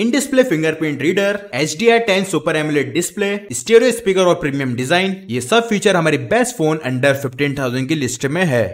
इन display fingerprint reader H D R ten super AMOLED display stereo speaker और premium design ये सब feature हमारे best phone under fifteen thousand की list में है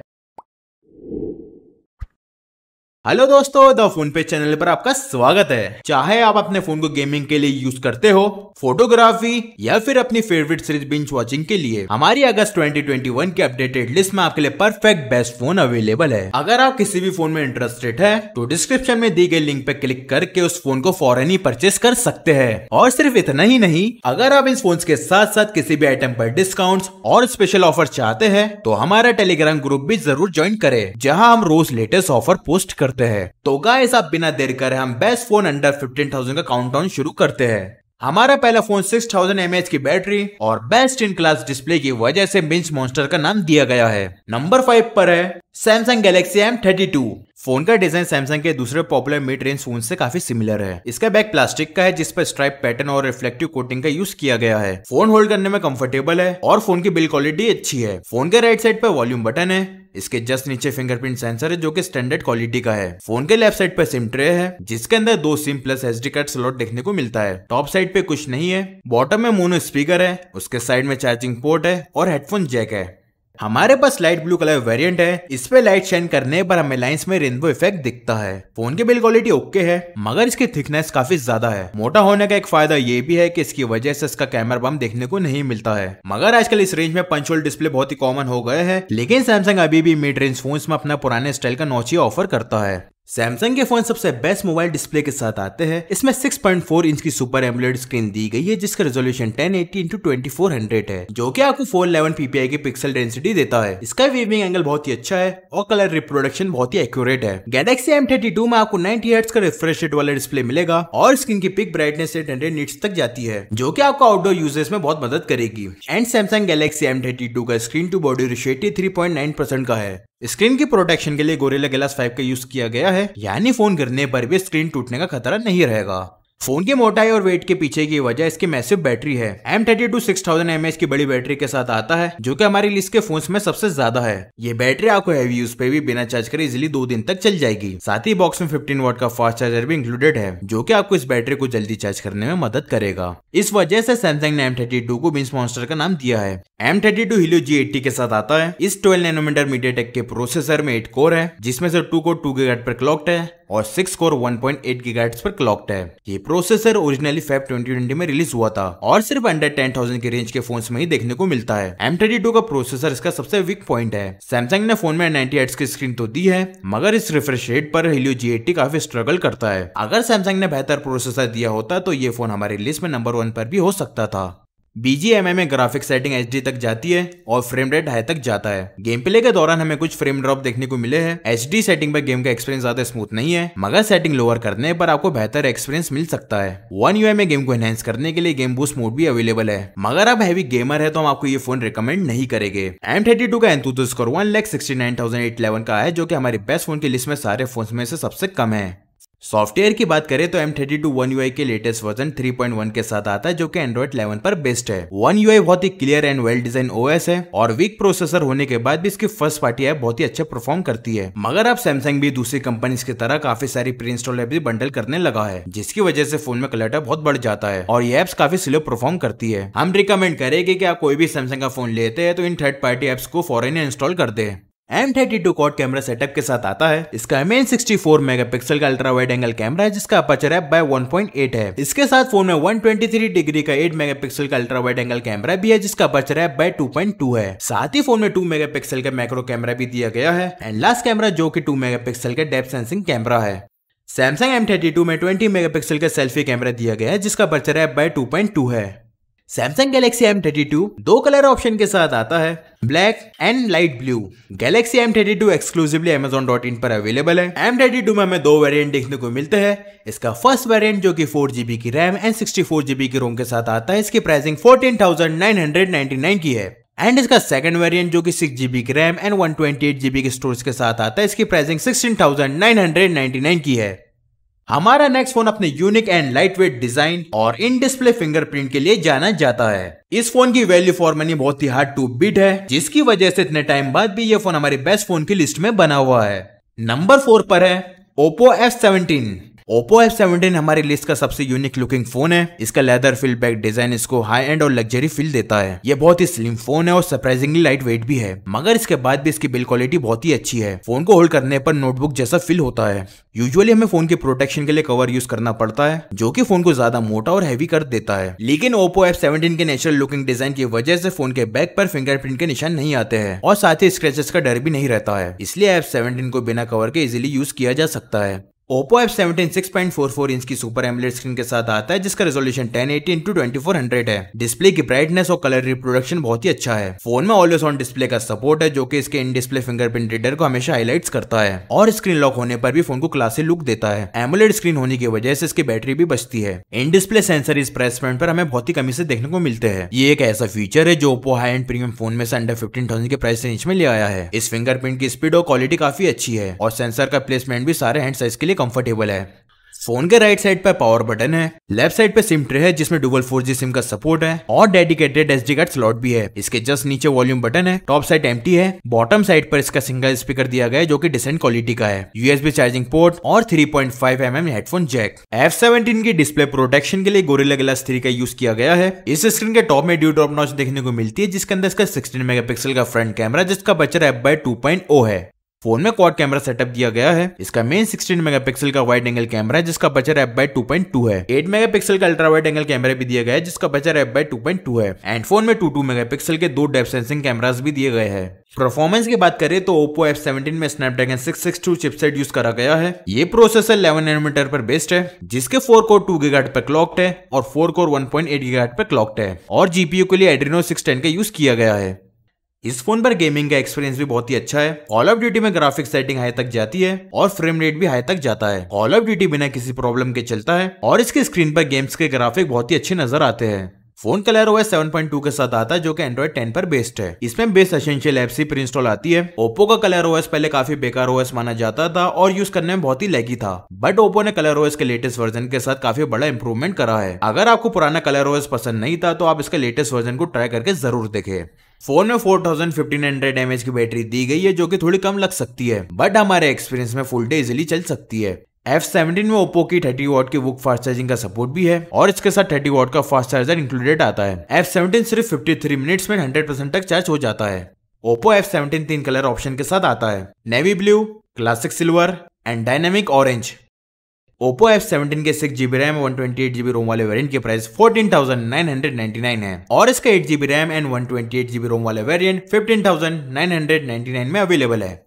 हेलो दोस्तों द फोन पे चैनल पर आपका स्वागत है चाहे आप अपने फोन को गेमिंग के लिए यूज करते हो फोटोग्राफी या फिर अपनी फेवरेट सीरीज बिंच वॉचिंग के लिए हमारी अगस्त 2021 के अपडेटेड लिस्ट में आपके लिए परफेक्ट बेस्ट फोन अवेलेबल है अगर आप किसी भी फोन में इंटरेस्टेड है तो डिस्क्रिप्शन में दी गई लिंक पे क्लिक करके उस फोन को फॉरन ही परचेस कर सकते हैं और सिर्फ इतना ही नहीं अगर आप इन फोन के साथ साथ किसी भी आइटम पर डिस्काउंट और स्पेशल ऑफर चाहते हैं तो हमारा टेलीग्राम ग्रुप भी जरूर ज्वाइन करे जहाँ हम रोज लेटेस्ट ऑफर पोस्ट कर करते हैं तो गाइस आप बिना देर कर हम best phone under fifteen thousand का डाउन शुरू करते हैं हमारा पहला फोन सिक्स थाउजेंड एम की बैटरी और बेस्ट इन क्लास डिस्प्ले की वजह से मिंस मॉन्स्टर का नाम दिया गया है नंबर फाइव पर है Samsung Galaxy M thirty two phone का डिजाइन सैमसंग के दूसरे पॉपुलर मिड रेंज फोन से काफी सिमिलर है इसका बैक प्लास्टिक का है जिस पर स्ट्राइप पैटर्न और रिफ्लेक्टिव कोटिंग का यूज किया गया है फोन होल्ड करने में कंफर्टेबल है और फोन की बिल्ड क्वालिटी अच्छी है फोन के राइट साइड पर वॉल्यूम बटन है इसके जस्ट नीचे फिंगरप्रिंट सेंसर है जो कि स्टैंडर्ड क्वालिटी का है फोन के लेफ्ट साइड पर सिम ट्रे है जिसके अंदर दो SIM plus H card slot देखने को मिलता है टॉप साइड पे कुछ नहीं है बॉटम में मोनो स्पीकर है उसके साइड में चार्जिंग पोर्ट है और हेडफोन जैक है हमारे पास लाइट ब्लू कलर वेरिएंट है इस पे लाइट शाइन करने पर हमें लाइंस में रेनबो इफेक्ट दिखता है फोन की बिल्ड क्वालिटी ओके है मगर इसकी थिकनेस काफी ज्यादा है मोटा होने का एक फायदा ये भी है कि इसकी वजह से इसका कैमरा बम देखने को नहीं मिलता है मगर आजकल इस रेंज में पंचोल डिस्प्ले बहुत ही कॉमन हो गए हैं लेकिन सैमसंग अभी भी मिड रेंज फोन में अपना पुराने स्टाइल का नोचिया ऑफर करता है सैमसंग के फोन सबसे बेस्ट मोबाइल डिस्प्ले के साथ आते हैं इसमें 6.4 इंच की सुपर एमुलेट स्क्रीन दी गई है जिसका रेजोल्यूशन 1080 इंटू ट्वेंटी है जो कि आपको फोर इलेवन पीपीआई की पिक्सल डेंसिटी देता है इसका वेविंग एंगल बहुत ही अच्छा है और कलर रिप्रोडक्शन बहुत ही एक्यूरेट है गैलेक्सी एम में आपको नाइनटी हर्ट्स का रिफ्रेश रेट वाला डिस्प्ले मिलेगा और स्क्रीन की peak brightness eight hundred nits तक जाती है जो की आपको आउटडोर यूजर्स में बहुत मदद करेगी एंड सैमसंग गैलेक्सी एम का screen to body ratio three का है स्क्रीन की प्रोटेक्शन के लिए गोरेला ग्लास फाइव का यूज किया गया है है यानी फोन गिरने पर भी स्क्रीन टूटने का खतरा नहीं रहेगा फोन की मोटाई और वेट के पीछे की वजह इसकी मैसिव बैटरी है M thirty two six thousand M H की बड़ी बैटरी के साथ आता है जो कि हमारी लिस्ट के फोन्स में सबसे ज्यादा है ये बैटरी आपको हैवी यूज पे भी बिना चार्ज करे इजिली दो दिन तक चल जाएगी साथ ही बॉक्स में फिफ्टीन वोट का फास्ट चार्जर भी इंक्लूडेड है जो की आपको इस बैटरी को जल्दी चार्ज करने में मदद करेगा इस वजह से सैमसंग ने एम थर्टी टू को बिंस मॉन्स्टर का नाम दिया है एम थर्टी टू हिलो जी एट्टी के साथ आता है इस ट्वेल्व नैनोमीटर मीडिया टेक के प्रोसेसर में एट कोर है जिसमें से टू को टू के पर क्लॉक्ट है और सिक्स कोर 1.8 पॉइंट पर क्लॉक्ड है ये प्रोसेसर ओरिजिनली फेब 2020 में रिलीज हुआ था और सिर्फ अंडर 10,000 के रेंज के फोन में ही देखने को मिलता है एम का प्रोसेसर इसका सबसे वीक पॉइंट है सैमसंग ने फोन में नाइनटी एट्स की स्क्रीन तो दी है मगर इस रिफ्रेश रेट पर हिलियो जी काफी स्ट्रगल करता है अगर सैमसंग ने बेहतर प्रोसेसर दिया होता तो ये फोन हमारे लिस्ट में नंबर वन पर भी हो सकता था एम में ग्राफिक सेटिंग एच तक जाती है और फ्रेम रेट हाई तक जाता है गेम प्ले के दौरान हमें कुछ फ्रेम ड्रॉप देखने को मिले हैं एच सेटिंग पर गेम का एक्सपीरियंस ज्यादा स्मूथ नहीं है मगर सेटिंग लोअर करने पर आपको बेहतर एक्सपीरियंस मिल सकता है वन यू में गेम को एनहेंस करने के लिए गेम बूस्ट मोड भी अवेलेबल है मगर आप हैवी गेमर है तो हम आपको ये फोन रिकमेंड नहीं करेंगे एम थर्टी टू का AnTuTu score one lakh sixty nine thousand eight eleven का है जो की हमारे बेस्ट फोन की लिस्ट में सारे फोन में से सबसे कम है सॉफ्टवेयर की बात करें तो M thirty two one UI के लेटेस्ट वर्जन 3.1 के साथ आता है जो कि एंड्रॉइड 11 पर बेस्ट है वन यू बहुत ही clear and well design OS है और वीक प्रोसेसर होने के बाद भी इसकी फर्स्ट पार्टी ऐप बहुत ही अच्छा परफॉर्म करती है मगर अब सैमसंग भी दूसरी कंपनी की तरह काफी सारी प्री इंस्टॉल ऐप भी बंडल करने लगा है जिसकी वजह से फोन में कलटर बहुत बढ़ जाता है और ये एप्स काफी स्लो परफॉर्म करती है हम रिकमेंड करेंगे की आप कोई भी सैमसंग का फोन लेते हैं तो इन थर्ड पार्टी एप्स को फॉरन इंस्टॉल कर दे M thirty two quad camera setup के साथ आता है इसका main sixty four mega pixel का अल्ट्रा वाइड एंगल कैमरा है जिसका aperture F by one point eight है इसके साथ फोन में वन ट्वेंटी थ्री डिग्री का एट मेगा पिक्सल का अल्ट्रा वाइड एंगल कैमरा भी है जिसका अपचर है बाय टू पॉइंट टू है साथ ही फोन में टू मेगा पिक्सल का मैक्रो कैमरा भी दिया गया है एंड लास्ट कैमरा जो की टू मेगा पिक्सल का डेप सेंसिंग कैमरा है सैमसंग एम थर्टी टू में ट्वेंटी मेगा पिक्सल का सेल्फी कैमरा दिया गया है जिसका aperture F by two point two है Samsung Galaxy M thirty two दो कलर ऑप्शन के साथ आता है black and light blue Galaxy M thirty two exclusively Amazon dot in पर अवेलेबल है एम थर्टी टू में हमें दो वेरिएंट देखने को मिलते हैं इसका फर्स्ट वेरिएंट जो कि फोर जीबी की RAM and sixty four GB की रोम के साथ आता है इसकी pricing fourteen thousand nine hundred ninety nine की है एंड इसका सेकंड वेरिएंट जो कि सिक्स जीबी की RAM and one twenty eight GB के स्टोरेज के साथ आता है इसकी pricing sixteen thousand nine hundred ninety nine की है हमारा नेक्स्ट फोन अपने unique and light weight design और इन डिस्प्ले फिंगरप्रिंट के लिए जाना जाता है इस फोन की वैल्यू फॉर मनी बहुत ही हार्ड टू बीट है जिसकी वजह से इतने टाइम बाद भी ये फोन हमारे बेस्ट फोन की लिस्ट में बना हुआ है नंबर फोर पर है Oppo F seventeen Oppo F seventeen हमारी लिस्ट का सबसे यूनिक लुकिंग फोन है इसका लेदर फील बैक डिजाइन इसको हाई एंड और लग्जरी फील देता है यह बहुत ही स्लिम फोन है और सरप्राइजिंगली लाइट वेट भी है मगर इसके बाद भी इसकी बिल्ड क्वालिटी बहुत ही अच्छी है फोन को होल्ड करने पर नोटबुक जैसा फील होता है यूजुअली हमें फोन के प्रोटेक्शन के लिए कवर यूज करना पड़ता है जो की फोन को ज्यादा मोटा और हैवी कर देता है लेकिन ओप्पो एफ सेवनटीन के नेचुरल लुकिंग डिजाइन की वजह से फोन के बैक पर फिंगरप्रिंट के निशान नहीं आते हैं और साथ ही स्क्रेचेस का डर भी नहीं रहता है इसलिए एफ सेवनटीन को बिना कवर के इजिली यूज किया जा सकता है Oppo F seventeen six point four four inch की सुपर एमलेट स्क्रीन के साथ आता है जिसका resolution ten eighty into twenty four hundred है डिस्प्ले की ब्राइटनेस और कलर रिप्रोडक्शन बहुत ही अच्छा है फोन में ऑलवेज ऑन डिस्प्ले का सपोर्ट है जो कि इसके इन डिस्प्ले फिंगरप्रिंट रीडर को हमेशा हाईलाइट करता है और स्क्रीन लॉक होने पर भी फोन को क्लासी लुक देता है एमोलेट स्क्रीन होने की वजह से इसकी बैटरी भी बचती है इन डिस्प्ले सेंसर इस प्राइस पॉइंट पर हमें बहुत ही कमी से देखने को मिलते हैं ये एक ऐसा फीचर है जो Oppo high end premium phone में से अंडर फिफ्टीन थाउजेंड के प्राइस रेंज में ले आया है इस फिंगरप्रिंट की स्पीड और क्वालिटी काफी अच्छी है और सेंसर का प्लेसमेंट भी सारे हैंड साइज के लिए कंफर्टेबल है फोन के राइट साइड पर पावर बटन है लेफ्ट साइड पे सिम ट्रे है जिसमें डुबल फोर जी सिम का सपोर्ट है और डेडिकेटेड एस कार्ड स्लॉट भी है इसके जस्ट नीचे वॉल्यूम बटन है टॉप साइड एम है बॉटम साइड पर इसका सिंगल स्पीकर दिया गया है जो कि डिसेंट क्वालिटी का है यूएसबी चार्जिंग पोर्ट और three point five M M headphone jack F seventeen की डिस्प्ले प्रोटेक्शन के लिए गोरिल्ला ग्लास थ्री का यूज किया गया है इस स्क्रीन के टॉप में ड्यू ड्रॉप नॉच देखने को मिलती है जिसके अंदर इसका सिक्सटीन मेगा का फ्रंट कैमरा जिसका aperture F by two point O है फोन में क्वाड कैमरा सेटअप दिया गया है इसका मेन 16 मेगापिक्सल का वाइड एंगल कैमरा है जिसका aperture F by two point two है 8 मेगापिक्सल का अल्ट्रा वाइड एंगल कैमरा भी दिया गया है जिसका aperture F by two point two है एंड फोन में 22 मेगापिक्सल के दो डेप सेंसिंग कैमराज भी दिए गए हैं परफॉर्मेंस की बात करें तो ओप्पो एफ सेवेंटीन में स्नैपड्रैगन 662 चिपसेट यूज करा गया है ये प्रोसेसर 11 नैनोमीटर पर बेस्ड है जिसके 4 कोर 2 गीगाहर्ट पर क्लॉक्ड है और 4 कोर 1.8 गीगाहर्ट पर क्लॉक्ड है और जीपीयू के लिए एड्रीनो 610 का यूज किया गया है इस फोन पर गेमिंग का एक्सपीरियंस भी बहुत ही अच्छा है ऑल ऑफ ड्यूटी में ग्राफिक सेटिंग हाई तक जाती है और फ्रेम रेट भी हाई तक जाता है कॉल ऑफ ड्यूटी बिना किसी प्रॉब्लम के चलता है और इसके स्क्रीन पर गेम्स के ग्राफिक बहुत ही अच्छे नजर आते हैं फोन कलर पॉइंट 7.2 के साथ आता है जो कि एंड्रॉइड 10 पर बेस्ड है इसमें बेस एसेंशियल एप्स ही प्रिंस्टॉल आती है ओप्पो का कलर ओएस पहले काफी बेकार ओएस माना जाता था और यूज करने में बहुत ही लैगी था बट ओप्पो ने कलर ओएस के लेटेस्ट वर्जन के साथ काफी बड़ा इंप्रूवमेंट करा है अगर आपको पुराना कलर ओएस पसंद नहीं था तो आप इसके लेटेस्ट वर्जन को ट्राई करके जरूर देखे फोन में एम एमएच की बैटरी दी गई है जो कि थोड़ी कम लग सकती है बट हमारे एक्सपीरियंस में फुल डे इजिली चल सकती है एफ सेवेंटीन में ओप्पो की थर्टी वॉट की बुक फास्ट चार्जिंग का सपोर्ट भी है और इसके साथ थर्टी वॉट का फास्ट चार्जर इंक्लूडेड आता है एफ सेवनटीन सिर्फ फिफ्टी थ्री मिनट्स में हंड्रेड परसेंट तक चार्ज हो जाता है ओप्पो एफ सेवेंटीन तीन कलर ऑप्शन के साथ आता है navy blue classic silver and dynamic orange Oppo F seventeen के six GB RAM one twenty eight GB ROM वाले वेरियंट की price fourteen thousand nine hundred ninety nine है और इसका eight GB RAM and one twenty eight GB ROM वाले variant fifteen thousand nine hundred nine nine में available है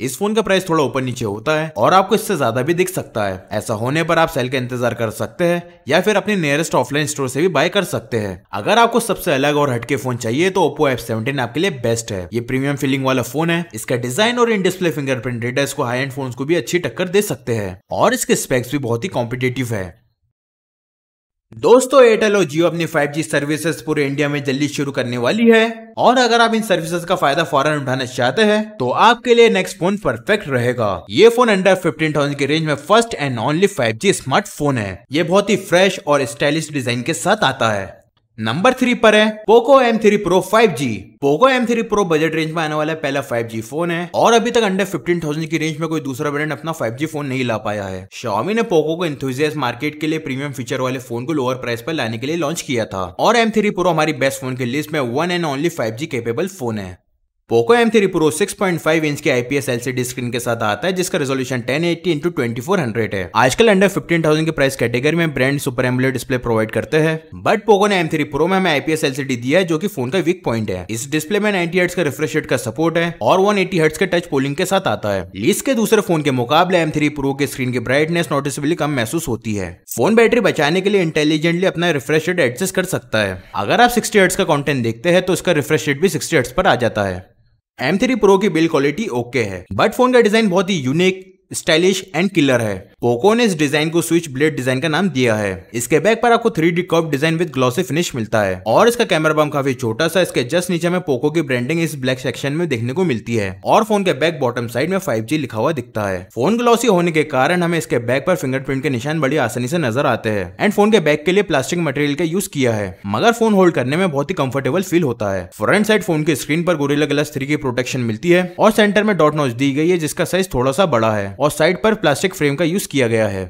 इस phone का प्राइस थोड़ा ऊपर नीचे होता है और आपको इससे ज्यादा भी दिख सकता है ऐसा होने पर आप सेल का इंतजार कर सकते हैं या फिर अपने नियरेस्ट ऑफलाइन स्टोर से भी बाय कर सकते हैं अगर आपको सबसे अलग और हटके फोन चाहिए तो ओप्पो एफ सेवेंटीन आपके लिए बेस्ट है ये प्रीमियम फीलिंग वाला फोन है इसका डिजाइन और इन डिस्प्ले फिंगरप्रिंट डेटा इसको हाई एंड फोन को भी अच्छी टक्कर दे सकते हैं और इसके स्पेक्स भी बहुत ही कॉम्पिटेटिव है दोस्तों एयरटेल और जियो अपनी 5G सर्विसेज पूरे इंडिया में जल्दी शुरू करने वाली है और अगर आप इन सर्विसेज का फायदा फौरन उठाना चाहते हैं तो आपके लिए नेक्स्ट फोन परफेक्ट रहेगा ये फोन अंडर 15,000 के रेंज में first and only 5G smartphone है ये बहुत ही फ्रेश और स्टाइलिश डिजाइन के साथ आता है नंबर थ्री पर है Poco M3 Pro 5G Poco M3 Pro budget range में आने वाला पहला 5G फोन है और अभी तक अंडर 15,000 की रेंज में कोई दूसरा ब्रांड अपना 5G फोन नहीं ला पाया है Xiaomi ने पोको को इंथ्यूजियस मार्केट के लिए प्रीमियम फीचर वाले फोन को लोअर प्राइस पर लाने के लिए लॉन्च किया था और M3 Pro हमारी बेस्ट फोन की लिस्ट में one and only G capable phone है Poco M three pro six point five inch के आईपीएस एलसीडी स्क्रीन के साथ आता है जिसका resolution ten eighty into twenty four hundred है आजकल अंडर फिफ्टीन थाउजेंड के प्राइस कैटेगरी में brand super AMOLED display provide करते हैं बट पोको ने एम थ्री प्रो में हमें आईपीएस एलसीडी दिया है जो कि फोन का वीक पॉइंट है इस डिस्प्ले में नाइनटी हर्ट्स का रिफ्रेश रेट का सपोर्ट है और वन एटी हर्ट्स के टच पोलिंग के साथ आता है लीस के दूसरे फोन के मुकाबले एम थ्री प्रो के स्क्रीन की ब्राइटनेस नोटिसबली कम महसूस होती है फोन बैटरी बचाने के लिए इंटेलिजेंटली अपना रिफ्रेश रेट एडजस्ट कर सकता है अगर आप सिक्सटी हर्ट्स का कॉन्टेंट देखते हैं तो इसका रिफ्रेश रेट भी सिक्सटी हर्ट्स पर आ जाता है M3 Pro की बिल्ड क्वालिटी ओके है बट फोन का डिजाइन बहुत ही यूनिक स्टाइलिश एंड किलर है पोको ने इस डिजाइन को स्विच ब्लेड डिजाइन का नाम दिया है इसके बैक पर आपको थ्री डी कॉप डिजाइन विद ग्लॉसी फिनिश मिलता है और इसका कैमरा बम काफी छोटा सा इसके जस्ट नीचे में पोको की ब्रांडिंग इस ब्लैक सेक्शन में देखने को मिलती है और फोन के बैक बॉटम साइड में 5G लिखा हुआ दिखता है फोन ग्लॉसी होने के कारण हमें इसके बैक पर फिंगरप्रिंट के निशान बड़ी आसानी से नजर आते हैं एंड फोन के बैक के लिए प्लास्टिक मटेरियल का यूज किया है मगर फोन होल्ड करने में बहुत ही कंफर्टेबल फील होता है फ्रंट साइड फोन की स्क्रीन पर गोरेला ग्लास थ्री की प्रोटेक्शन मिलती है और सेंटर में डॉट नॉच दी गई है जिसका साइज थोड़ा सा बड़ा है और साइड पर प्लास्टिक फ्रेम का यूज़ किया गया है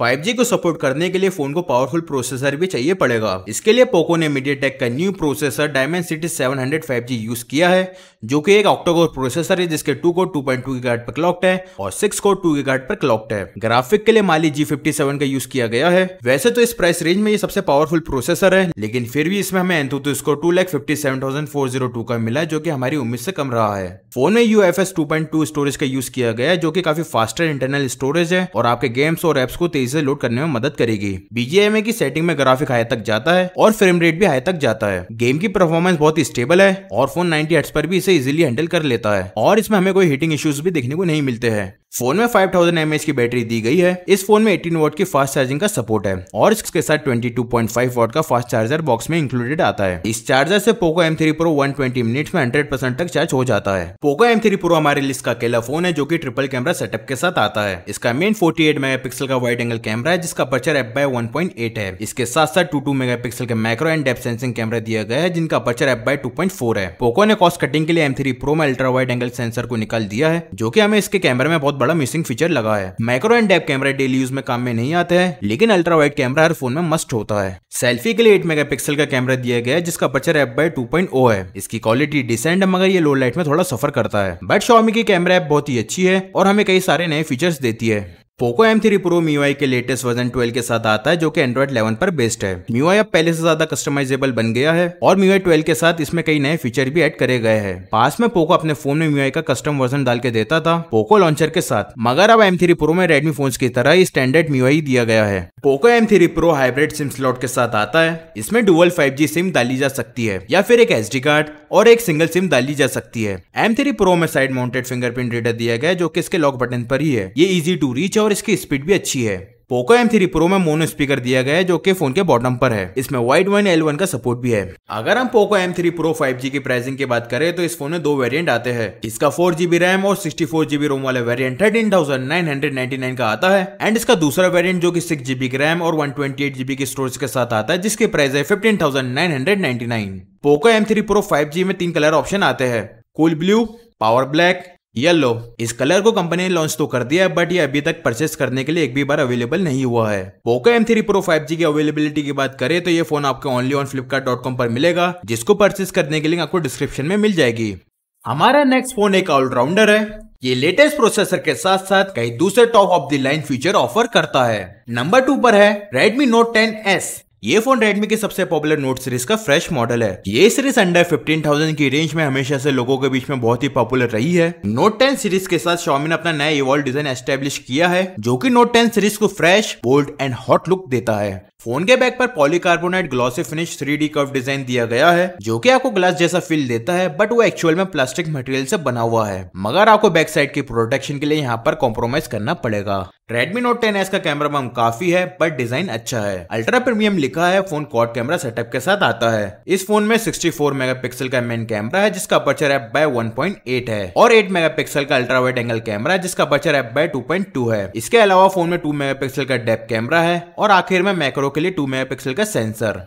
5G को सपोर्ट करने के लिए फोन को पावरफुल प्रोसेसर भी चाहिए पड़ेगा इसके लिए पोको ने टेक का new processor Dimensity seven hundred use किया है जो कि एक ऑक्टोकोर प्रोसेसर है जिसके 2 को 2.2 GHz पर क्लॉक्ड है और 6 को 2 GHz पर क्लॉक्ड है ग्राफिक के लिए माली G57 का यूज किया गया है वैसे तो इस प्राइस रेंज में ये सबसे पावरफुल प्रोसेसर है लेकिन फिर भी इसमें हमें AnTuTu score two lakh fifty seven thousand four zero two का मिला जो की हमारी उम्मीद से कम रहा है फोन में U F S two point two storage का यूज किया गया है जो की काफी फास्टर इंटरनल स्टोरेज है और आपके गेम्स और एप्स को तेज तेजी से लोड करने में मदद करेगी बीजेएमए की सेटिंग में ग्राफिक हाई तक जाता है और फ्रेम रेट भी हाई तक जाता है गेम की परफॉर्मेंस बहुत ही स्टेबल है और फोन नाइनटी हट्स पर भी इसे इजिली हैंडल कर लेता है और इसमें हमें कोई हीटिंग इश्यूज भी देखने को नहीं मिलते हैं फोन में 5000 थाउजेंड की बैटरी दी गई है इस फोन में 18 वोट की फास्ट चार्जिंग का सपोर्ट है और इसके साथ 22.5 वोट का फास्ट चार्जर बॉक्स में इंक्लूडेड आता है इस चार्जर से Poco M three pro one minute में 100 परसेंट तक चार्ज हो जाता है पोको एम थ्री प्रो हमारे लिस्ट का अकेला फोन है जो की ट्रिपल कैमरा सेटअप के साथ आता है इसका मेन फोर्टी एट का वाइड एंगल कैमरा है जिसका पर्चर एफ बाय वन है इसके साथ साथ टू टू मेगा के micro and depth sensing camera दिया गया है जिनका पर्चर एफ बाय टू है पोको ने कॉस्ट कटिंग के लिए एम थ्री प्रो में अल्ट्रा वाइड एंगल सेंसर को निकाल दिया है जो की हमें इसके कैमरे में बहुत बड़ा मिसिंग फीचर लगा है micro and depth camera daily use में काम में नहीं आता है लेकिन अल्ट्रा वाइड कैमरा हर फोन में मस्ट होता है सेल्फी के लिए एट मेगा का कैमरा दिया गया है जिसका अपर्चर एप बाई टू है इसकी क्वालिटी डिसेंट है मगर ये लो लाइट में थोड़ा सफर करता है बट शॉमी की कैमरा एप बहुत ही अच्छी है और हमें कई सारे नए फीचर्स देती है पोको M3 Pro MIUI के लेटेस्ट वर्जन 12 के साथ आता है जो कि एंड्रॉइड 11 पर बेस्ड है MIUI अब पहले से ज्यादा कस्टमाइजेबल बन गया है और MIUI 12 के साथ इसमें कई नए फीचर भी ऐड करे गए हैं पास में पोको अपने फोन में MIUI का कस्टम वर्जन डाल के देता था पोको लॉन्चर के साथ मगर अब M3 Pro में Redmi फोन की तरह स्टैंडर्ड MIUI दिया गया है Poco M3 Pro hybrid SIM slot के साथ आता है इसमें डुअल 5G सिम डाली जा सकती है या फिर एक एस कार्ड और एक सिंगल सिम डाली जा सकती है M3 Pro में साइड माउंटेड फिंगरप्रिंट रीडर दिया गया जो की इसके लॉक बटन पर ही है ये इजी टू रीच और और इसकी स्पीड भी अच्छी है पोको एम थ्री प्रो में मोनो स्पीकर दिया गया है जो कि फोन के बॉटम पर है इसमें वाइट वन एल वन का सपोर्ट भी है अगर हम Poco M three pro five G की प्राइसिंग की बात करें तो इस फोन में दो वेरिएंट आते हैं इसका फोर जीबी रैम और सिक्सटी फोर जीबी रोम वाला variant thirteen thousand nine hundred ninety nine का आता है एंड इसका दूसरा वेरियंट जो की सिक्स जीबी की रैम और वन ट्वेंटी एट जीबी की स्टोरेज के साथ आता है जिसकी प्राइस है fifteen thousand nine hundred ninety nine Poco M three pro five G में तीन कलर ऑप्शन आते हैं cool blue power black yellow इस कलर को कंपनी ने लॉन्च तो कर दिया है बट ये अभी तक परचेस करने के लिए एक भी बार अवेलेबल नहीं हुआ है Poco M three pro five की अवेलेबिलिटी की बात करें तो ये फोन आपको ओनली ऑन फ्लिपकार्ट पर मिलेगा जिसको परचेस करने के लिए आपको डिस्क्रिप्शन में मिल जाएगी हमारा नेक्स्ट फोन एक ऑलराउंडर है ये लेटेस्ट प्रोसेसर के साथ साथ कई दूसरे top of the line feature offer करता है नंबर टू पर है Redmi Note 10s ये फोन Redmi के सबसे पॉपुलर नोट सीरीज का फ्रेश मॉडल है ये सीरीज अंडर 15,000 की रेंज में हमेशा से लोगों के बीच में बहुत ही पॉपुलर रही है नोट 10 सीरीज के साथ शॉमी ने अपना नया इवॉल्व डिजाइन एस्टेब्लिश किया है जो कि नोट 10 सीरीज को fresh bold and hot look देता है फोन के बैक पर polycarbonate glossy finish three D curve design दिया गया है जो कि आपको ग्लास जैसा फील देता है बट वो एक्चुअल में प्लास्टिक मटेरियल से बना हुआ है मगर आपको बैक साइड की प्रोटेक्शन के लिए यहाँ पर कॉम्प्रोमाइज करना पड़ेगा Redmi Note 10s का कैमरा बम काफी है बट डिजाइन अच्छा है अल्ट्रा प्रीमियम लिखा है फोन कॉट कैमरा सेटअप के साथ आता है इस फोन में 64 मेगापिक्सल का मेन कैमरा है जिसका अपर्चर एप बाय 1.8 है और 8 मेगापिक्सल का अल्ट्रा वाइड एंगल कैमरा है जिसका अपर्चर एप बाय 2.2 है इसके अलावा फोन में 2 मेगापिक्सल का डेप कैमरा है और आखिर में मैक्रो के लिए टू मेगा का सेंसर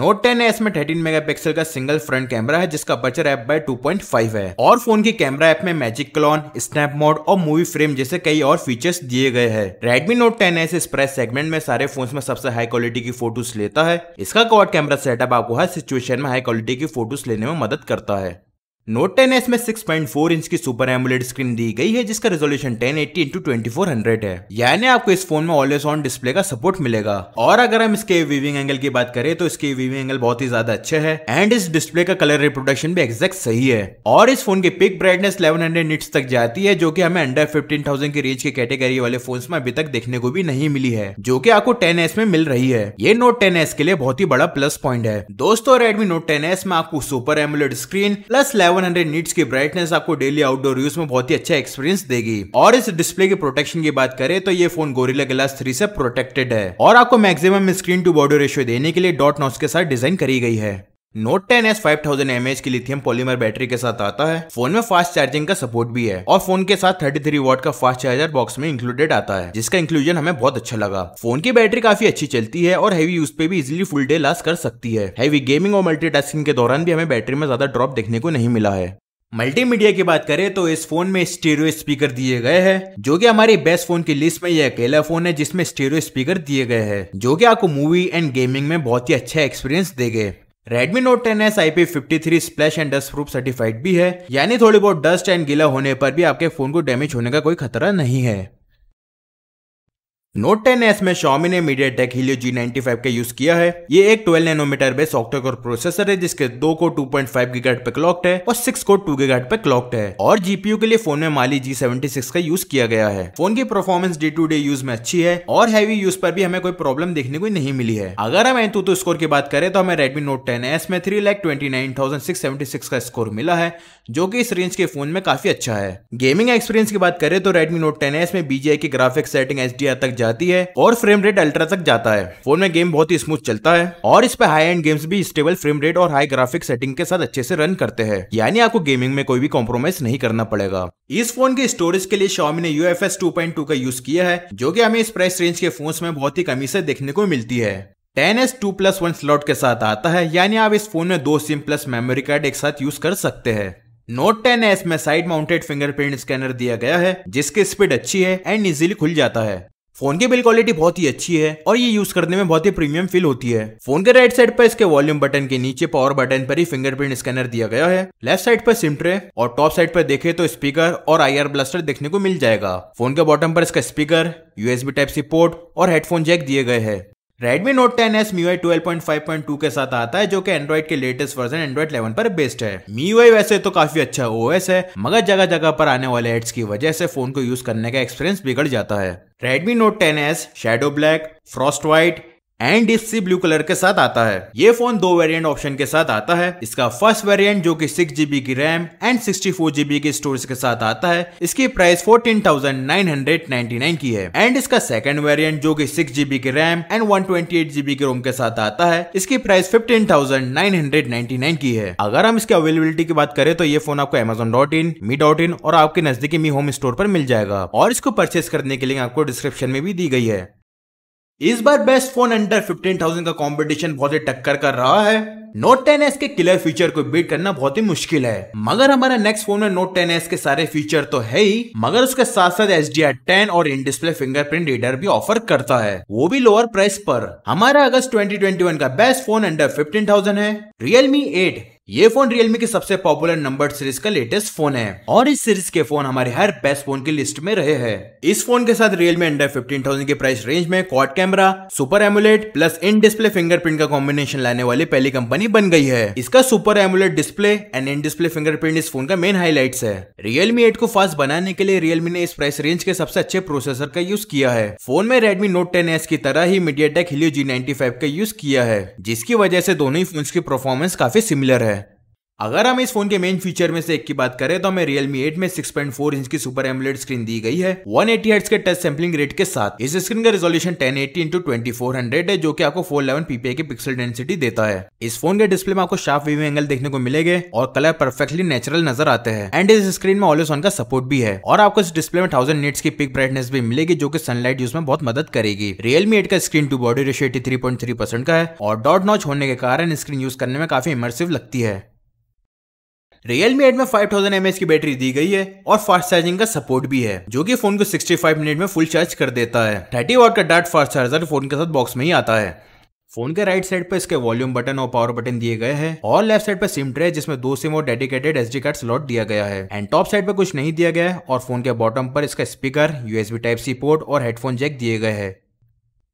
नोट टेन एस में थर्टीन मेगापिक्सल का सिंगल फ्रंट कैमरा है जिसका बचर ऐप बाय 2.5 है और फोन की कैमरा ऐप में मैजिक क्लॉन स्नैप मोड और मूवी फ्रेम जैसे कई और फीचर्स दिए गए हैं Redmi Note एस इस प्राइस सेगमेंट में सारे फोन्स में सबसे हाई क्वालिटी की फोटोज लेता है इसका क्वाड कैमरा सेटअप आपको हर सिचुएशन में हाई क्वालिटी की फोटोज लेने में मदद करता है नोट टेन एस में 6.4 इंच की सुपर एमुलेट स्क्रीन दी गई है जिसका रेजोल्यूशन 1080 इंटू ट्वेंटी है यानी आपको इस फोन में ऑलवेज ऑन डिस्प्ले का सपोर्ट मिलेगा और अगर हम इसके वीविंग एंगल की बात करें तो इसके वीविंग एंगल बहुत ही ज्यादा अच्छे है एंड इस डिस्प्ले का कलर रिप्रोडक्शन भी एक्जैक्ट सही है और इस फोन की पिक ब्राइटनेस इलेवन हंड्रेड तक जाती है जो की हमें अंडर फिफ्टीन थाउजेंड की रेंज के कैटेगरी वाले फोन में अभी तक देखने को भी नहीं मिली है जो की आपको टेन में मिल रही है ये नोट टेन के लिए बहुत ही बड़ा प्लस पॉइंट है दोस्तों रेडमी नोट टेन में आपको super AMOLED screen plus 1100 nits की ब्राइटनेस आपको डेली आउटडोर यूज में बहुत ही अच्छा एक्सपीरियंस देगी और इस डिस्प्ले की प्रोटेक्शन की बात करें तो ये फोन गोरिल्ला ग्लास थ्री से प्रोटेक्टेड है और आपको maximum screen to body ratio देने के लिए डॉट नॉस के साथ डिजाइन करी गई है note ten S five thousand H की लिथियम पॉलीमर बैटरी के साथ आता है फोन में फास्ट चार्जिंग का सपोर्ट भी है और फोन के साथ 33 थ्री वॉट का फास्ट चार्जर बॉक्स में इंक्लूडेड आता है जिसका इंक्लूजन हमें बहुत अच्छा लगा फोन की बैटरी काफी अच्छी चलती है और हैवी यूज पे भी इजिली फुल डे लास्ट कर सकती है हैवी गेमिंग और मल्टी के दौरान भी हमें बैटरी में ज्यादा ड्रॉप देखने को नहीं मिला है मल्टीमीडिया की बात करें तो इस फोन में स्टीरियो स्पीकर दिए गए हैं जो कि हमारे बेस्ट फोन की लिस्ट में यह अकेला फोन है जिसमें स्टीरियो स्पीकर दिए गए हैं जो कि आपको मूवी एंड गेमिंग में बहुत ही अच्छा एक्सपीरियंस देंगे Redmi Note 10s IP53 splash and dust proof certified भी है यानी थोड़ी बहुत डस्ट एंड गीला होने पर भी आपके फोन को डैमेज होने का कोई खतरा नहीं है नोट टेन एस में शॉमी ने MediaTek Helio G ninety five का यूज किया है ये एक 12 nanometre base octa core processor है जिसके दो को 2.5 गीगाहर्ट पे क्लॉक्ड है और सिक्स को 2 गीगाहर्ट पे क्लॉक्ड है और जीपीयू के लिए फोन में माली सिक्स का यूज किया गया है फोन की performance day to day use में अच्छी है और हैवी यूज पर भी हमें कोई प्रॉब्लम देखने को नहीं मिली है अगर हम तो स्कोर की बात करें तो हमें रेडमी नोट टेन एस में three lakh twenty nine thousand six seventy six का स्कोर मिला है जो की इस रेंज के फोन में काफी अच्छा है गेमिंग एक्सपीरियंस की बात करें तो रेडमी नोट टेन एस में बीजेआई की ग्राफिक्स सेटिंग एच तक जाती है और फ्रेम रेट अल्ट्रा तक जाता है फोन में गेम बहुत ही स्मूथ चलता है और इस पे हाई एंड गेम्स भी स्टेबल फ्रेम रेट और हाई ग्राफिक सेटिंग के साथ अच्छे से रन करते हैं यानी आपको गेमिंग में कोई भी कॉम्प्रोमाइज नहीं करना पड़ेगा इस फोन के स्टोरेज के लिए शॉमी ने U F S two point two का यूज किया है जो की हमें इस प्राइस रेंज के फोन में बहुत ही कमी से देखने को मिलती है ten S two plus one slot के साथ आता है यानी आप इस फोन में दो सिम प्लस मेमोरी कार्ड एक साथ यूज कर सकते हैं नोट टेन एस में साइड माउंटेड फिंगरप्रिंट स्कैनर दिया गया है जिसकी स्पीड अच्छी है एंड इजीली खुल जाता है फोन की बिल क्वालिटी बहुत ही अच्छी है और ये यूज करने में बहुत ही प्रीमियम फील होती है फोन के राइट साइड पर इसके वॉल्यूम बटन के नीचे पावर बटन पर ही फिंगरप्रिंट स्कैनर दिया गया है लेफ्ट साइड पर सिम ट्रे और टॉप साइड पर देखे तो स्पीकर और आर ब्लास्टर देखने को मिल जाएगा फोन के बॉटम पर इसका speaker USB type C port और हेडफोन जैक दिए गए हैं Redmi Note 10s MIUI 12.5.2 के साथ आता है जो कि Android के लेटेस्ट वर्जन Android 11 पर बेस्ड है MIUI वैसे तो काफी अच्छा OS है मगर जगह जगह पर आने वाले एड्स की वजह से फोन को यूज करने का एक्सपीरियंस बिगड़ जाता है Redmi Note 10s Shadow Black, Frost White and इससी ब्लू कलर के साथ आता है ये फोन दो वेरिएंट ऑप्शन के साथ आता है इसका फर्स्ट वेरिएंट जो कि सिक्स जीबी की रैम एंड फोर जीबी की स्टोरेज के साथ आता है इसकी price fourteen thousand nine hundred nine की है एंड इसका सेकंड वेरिएंट जो कि सिक्स जीबी की RAM and one twenty eight GB की रोम के साथ आता है इसकी प्राइस नाइन की है अगर हम इसकी अवेलेबिलिटी की बात करें तो ये फोन आपको Amazon dot in Mi dot in और आपके नजदीकी मी होम स्टोर पर मिल जाएगा और इसको परचेस करने के लिए आपको डिस्क्रिप्शन में भी दी गई है इस बार बेस्ट फोन अंडर 15,000 का कंपटीशन बहुत ही टक्कर कर रहा है नोट टेन एस के किलर फीचर को बीट करना बहुत ही मुश्किल है मगर हमारा नेक्स्ट फोन में नोट टेन एस के सारे फीचर तो है ही मगर उसके साथ साथ एस डी टेन और इन डिस्प्ले फिंगरप्रिंट रीडर भी ऑफर करता है वो भी लोअर प्राइस पर हमारा अगस्त 2021 का बेस्ट फोन अंडर 15,000 है रियलमी एट ये फोन रियलमी के सबसे पॉपुलर नंबर सीरीज का लेटेस्ट फोन है और इस सीरीज के फोन हमारे हर बेस्ट फोन की लिस्ट में रहे हैं इस फोन के साथ रियलमी अंडर 15,000 के प्राइस रेंज में quad camera super AMOLED plus in display fingerprint का कॉम्बिनेशन लाने वाली पहली कंपनी बन गई है इसका super AMOLED display and in display fingerprint इस फोन का मेन हाईलाइट है रियलमी एट को फास्ट बनाने के लिए रियलमी ने इस प्राइस रेंज के सबसे अच्छे प्रोसेसर का यूज किया है फोन में रेडमी नोट टेन की तरह ही मीडिया टेक हिलियो जी का यूज किया है जिसकी वजह से दोनों ही फोन की परफॉर्मेंस काफी सिमिलर है अगर हम इस फोन के मेन फीचर में से एक की बात करें तो हमें Realme 8 में 6.4 इंच की सुपर एमोलेड स्क्रीन दी गई है 180 एटी के टच सैम्पलिंग रेट के साथ इस स्क्रीन का रेजोल्यूशन 1080 एटी इंटू है जो कि आपको 411 पीपीआई की पिक्सल डेंसिटी देता है इस फोन के डिस्प्ले में आपको शार्प व्यू एंगल देखने को मिलेगे और कलर परफेक्टली नेचुरल नजर आते हैं एंड इस स्क्रीन में ऑलिस ऑन का सपोर्ट भी है और आपको इस डिस्प्ले में थाउजेंड नीट्स की पिक ब्राइटनेस भी मिलेगी जो की सनलाइट यूज में बहुत मदद करेगी रियलमी एट का screen to body ratio eighty का है और डॉट नॉच होने के कारण स्क्रीन यूज करने में काफी इमर्सिव लगती है रियलमी एट में 5000 थाउजेंड की बैटरी दी गई है और फास्ट चार्जिंग का सपोर्ट भी है जो कि फोन को 65 मिनट में फुल चार्ज कर देता है 30 वॉट का डार्ट फास्ट चार्जर फोन के साथ बॉक्स में ही आता है फोन के राइट साइड पर इसके वॉल्यूम बटन और पावर बटन दिए गए हैं और लेफ्ट साइड पर सिम ट्रे जिसमें दो सिम और डेडिकेटेड एसडी कार्ड स्लॉट दिया गया है एंड टॉप साइड पर कुछ नहीं दिया गया है और फोन के बॉटम पर इसका speaker USB type C port और हेडफोन जैक दिए गए हैं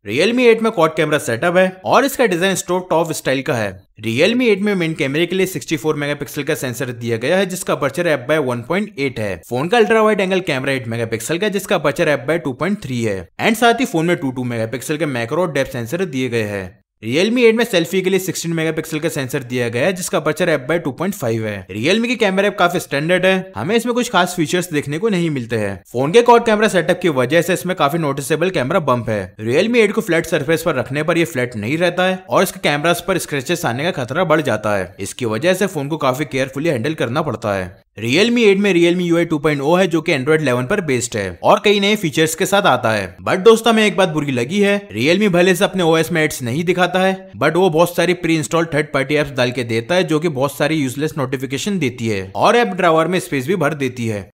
Realme 8 में क्वाड कैमरा सेटअप है और इसका डिजाइन स्टोव टॉप स्टाइल का है Realme 8 में मेन कैमरे के लिए 64 मेगापिक्सल का सेंसर दिया गया है जिसका बचर एफ बाय 1.8 है फोन का ultra wide angle camera 8 megapixel का जिसका बचर एफ बाय 2.3 है एंड साथ ही फोन में 22 मेगापिक्सल के मैक्रो डेप सेंसर दिए गए हैं रियलमी 8 में सेल्फी के लिए 16 मेगापिक्सल का सेंसर दिया गया है जिसका बचर एप बाय फाइव है रियलमी की कैमरा एप काफी स्टैंडर्ड है हमें इसमें कुछ खास फीचर्स देखने को नहीं मिलते हैं फोन के कॉड कैमरा सेटअप की वजह से इसमें काफी नोटिसेबल कैमरा बम्प है रियलमी 8 को फ्लैट सर्फेस पर रखने पर यह फ्लैट नहीं रहता है और इसके कैमराज पर स्क्रेचेस आने का खतरा बढ़ जाता है इसकी वजह से फोन को काफी केयरफुली हैंडल करना पड़ता है Realme 8 में Realme UI 2.0 है जो कि Android 11 पर बेस्ड है और कई नए फीचर्स के साथ आता है बट दोस्तों हमें एक बात बुरी लगी है Realme भले से अपने OS में एड्स नहीं दिखाता है बट वो बहुत सारी pre install third party apps डाल के देता है जो कि बहुत सारी यूजलेस नोटिफिकेशन देती है और एप ड्रावर में स्पेस भी भर देती है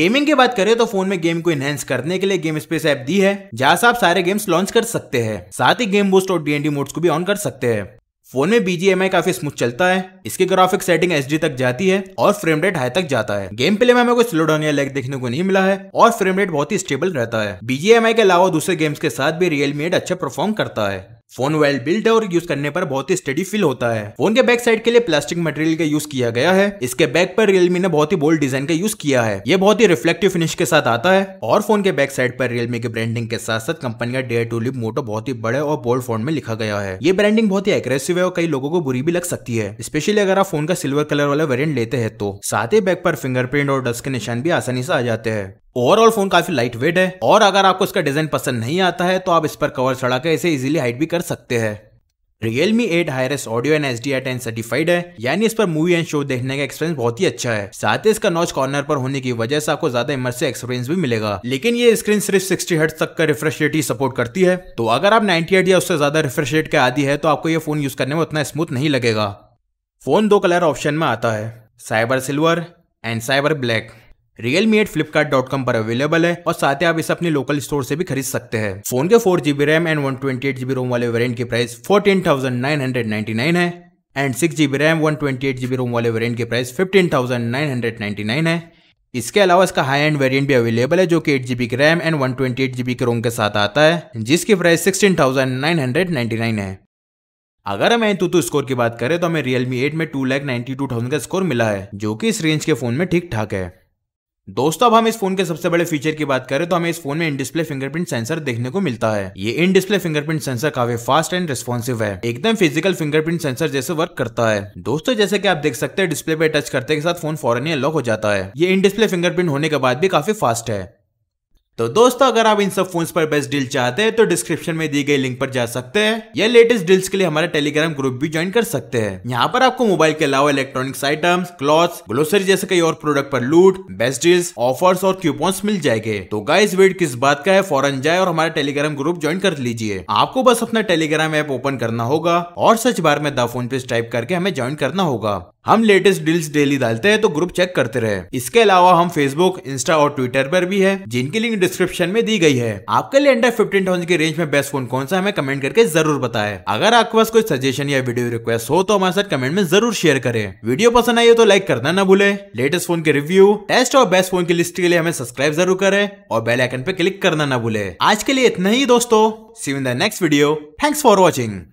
गेमिंग की बात करें तो फोन में गेम को एनहेंस करने के लिए गेम स्पेस ऐप दी है जहां से आप सारे गेम्स लॉन्च कर सकते हैं साथ ही गेम बूस्ट और डीएनडी मोड्स को भी ऑन कर सकते हैं फोन में बीजीएमआई काफी स्मूथ चलता है इसकी ग्राफिक सेटिंग एच तक जाती है और फ्रेम रेट हाई तक जाता है गेम प्ले में कोई स्लो डाउन या लैग देखने को नहीं मिला है और फ्रेम रेट बहुत ही स्टेबल रहता है बीजीएमआई के अलावा दूसरे गेम्स के साथ भी रियलमी एट अच्छा परफॉर्म करता है फोन वेल बिल्ड है और यूज करने पर बहुत ही स्टडी फील होता है फोन के बैक साइड के लिए प्लास्टिक मटेरियल का यूज किया गया है इसके बैक पर रियलमी ने बहुत ही बोल्ड डिजाइन का यूज किया है ये बहुत ही रिफ्लेक्टिव फिनिश के साथ आता है और फोन के बैक साइड पर रियलमी के ब्रांडिंग के साथ साथ कंपनी का डेयर टू लिप मोटो बहुत ही बड़े और बोल्ड फोन में लिखा गया है ये ब्रांडिंग बहुत ही एग्रेसिव है और कई लोगों को बुरी भी लग सकती है स्पेशली अगर आप फोन का सिल्वर कलर वाला वेरियंट लेते हैं तो साथ ही बैक पर फिंगरप्रिंट और डस्ट के निशान भी आसानी से आ जाते हैं ओवरऑल फोन काफी लाइट वेट है और अगर आपको इसका डिजाइन पसंद नहीं आता है तो आप इस पर कवर चढ़ा कर इसे इजीली हाइड भी कर सकते हैं Realme 8 hi res audio and S D certified है यानी इस पर मूवी एंड शो देखने का एक्सपीरियंस बहुत ही अच्छा है साथ ही इसका नॉच कॉर्नर पर होने की वजह से आपको ज्यादा इमर्सिव एक्सपीरियंस भी मिलेगा लेकिन ये स्क्रीन सिर्फ 60 हर्ट्ज तक का रिफ्रेश रेट ही सपोर्ट करती है तो अगर आप 98 या उससे ज्यादा रिफ्रेश रेट के आदि है तो आपको ये फोन यूज करने में उतना स्मूथ नहीं लगेगा फोन दो कलर ऑप्शन में आता है cyber silver and cyber black Realme eight Flipkart dot com पर अवेलेबल है और साथ ही आप इसे अपने लोकल स्टोर से भी खरीद सकते हैं फोन के four GB RAM and one twenty eight GB ROM वाले वेरियंट की price fourteen thousand nine hundred ninety nine है and six GB RAM one twenty eight GB ROM वाले वेरियंट की price fifteen thousand nine hundred ninety nine है इसके अलावा इसका high end variant भी अवेलेबल है जो कि एट जीबी की RAM and one twenty eight GB के रोम के साथ आता है जिसकी price sixteen thousand nine hundred ninety nine है अगर हम एंतुतु स्कोर की बात करें तो हमें रियलमी एट में two lakh ninety two thousand का स्कोर मिला है जो कि इस रेंज के फोन में ठीक ठाक है दोस्तों अब हम इस फोन के सबसे बड़े फीचर की बात करें तो हमें इस फोन में इन डिस्प्ले फिंगरप्रिंट सेंसर देखने को मिलता है ये इन डिस्प्ले फिंगरप्रिंट सेंसर काफी फास्ट एंड रिस्पॉन्सिव है एकदम फिजिकल फिंगरप्रिंट सेंसर जैसे वर्क करता है दोस्तों जैसे कि आप देख सकते हैं डिस्प्ले पे टच करते के साथ फोन फॉरन ही अनलॉक हो जाता है ये इन डिस्प्ले फिंगरप्रिंट होने के बाद भी काफी फास्ट है तो दोस्तों अगर आप इन सब फोन्स पर बेस्ट डील चाहते हैं तो डिस्क्रिप्शन में दी गई लिंक पर जा सकते हैं या लेटेस्ट डील्स के लिए हमारे टेलीग्राम ग्रुप भी ज्वाइन कर सकते हैं यहाँ पर आपको मोबाइल के अलावा इलेक्ट्रॉनिक्स आइटम्स क्लॉथ ग्लोसरी जैसे कई और प्रोडक्ट पर लूट बेस्ट डील्स ऑफर्स और क्यूपॉन्स मिल जाएंगे तो गाइस वेट किस बात का है फॉरन जाए और हमारा टेलीग्राम ग्रुप ज्वाइन कर लीजिए आपको बस अपना टेलीग्राम ऐप ओपन करना होगा और सर्च बार में द फोन पे टाइप करके हमें ज्वाइन करना होगा हम लेटेस्ट डील्स डेली डालते हैं तो ग्रुप चेक करते रहे इसके अलावा हम फेसबुक इंस्टा और ट्विटर पर भी है जिनकी लिंक डिस्क्रिप्शन में दी गई है आपके लिए अंडर फिफ्टीन थाउजेंड की रेंज में बेस्ट फोन कौन सा हमें कमेंट करके जरूर बताए अगर आपके पास कोई सजेशन या वीडियो रिक्वेस्ट हो तो हमारे साथ कमेंट में जरूर शेयर करें वीडियो पसंद आई हो तो लाइक करना ना भूले लेटेस्ट फोन के रिव्यू टेस्ट और बेस्ट फोन की लिस्ट के लिए हमें सब्सक्राइब जरूर करें और बेल आइकन पे क्लिक करना ना भूले आज के लिए इतना ही दोस्तों see in the next video thanks for watching